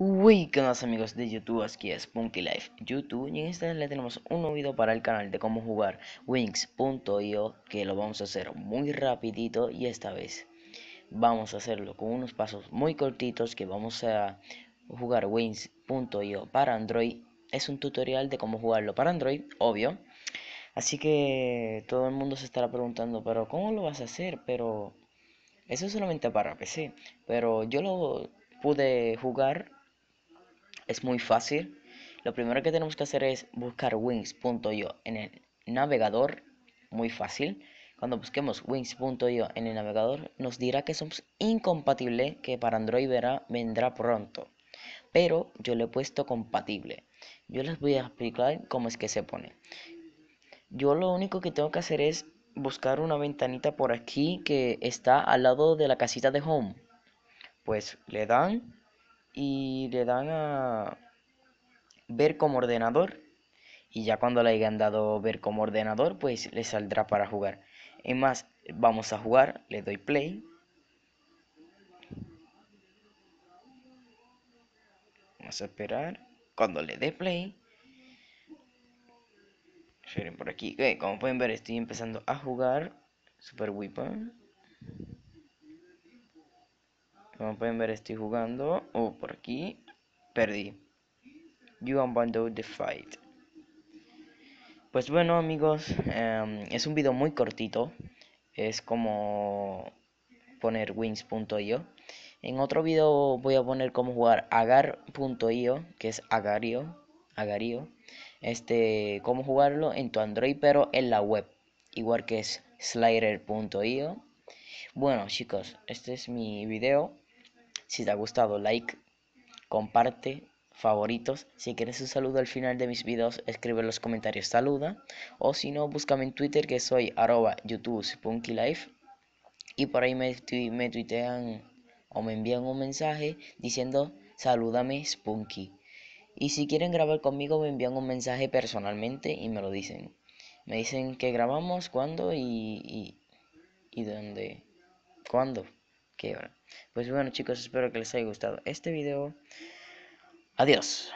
Wey, ¿qué más amigos de YouTube? Aquí es Punky Life YouTube y en esta le tenemos un nuevo video para el canal de cómo jugar Wings.io que lo vamos a hacer muy rapidito y esta vez vamos a hacerlo con unos pasos muy cortitos que vamos a jugar Wings.io para Android. Es un tutorial de cómo jugarlo para Android, obvio. Así que todo el mundo se estará preguntando, pero ¿cómo lo vas a hacer? Pero eso es solamente para PC, pero yo lo pude jugar es muy fácil. Lo primero que tenemos que hacer es buscar wings.io en el navegador. Muy fácil. Cuando busquemos wings.io en el navegador, nos dirá que somos incompatible, que para Android verá, vendrá pronto. Pero yo le he puesto compatible. Yo les voy a explicar cómo es que se pone. Yo lo único que tengo que hacer es buscar una ventanita por aquí que está al lado de la casita de home. Pues le dan y le dan a ver como ordenador y ya cuando le hayan dado ver como ordenador pues le saldrá para jugar es más vamos a jugar le doy play vamos a esperar cuando le dé play por aquí como pueden ver estoy empezando a jugar super weapon como pueden ver estoy jugando, o por aquí, perdí. You Abandoned the Fight. Pues bueno amigos, em, es un video muy cortito, es como poner wins.io. En otro video voy a poner cómo jugar agar.io, que es agario, agario. Este, cómo jugarlo en tu Android, pero en la web, igual que es slider.io. Bueno chicos, este es mi video. Si te ha gustado, like, comparte, favoritos. Si quieres un saludo al final de mis videos, escribe en los comentarios saluda. O si no, búscame en Twitter que soy arroba youtube life. Y por ahí me, tuitean o me envían un mensaje diciendo salúdame Spunky. Y si quieren grabar conmigo me envían un mensaje personalmente y me lo dicen. Me dicen que grabamos, cuándo y, y, y dónde. ¿Cuándo? qué Pues bueno chicos, espero que les haya gustado este video. Adiós.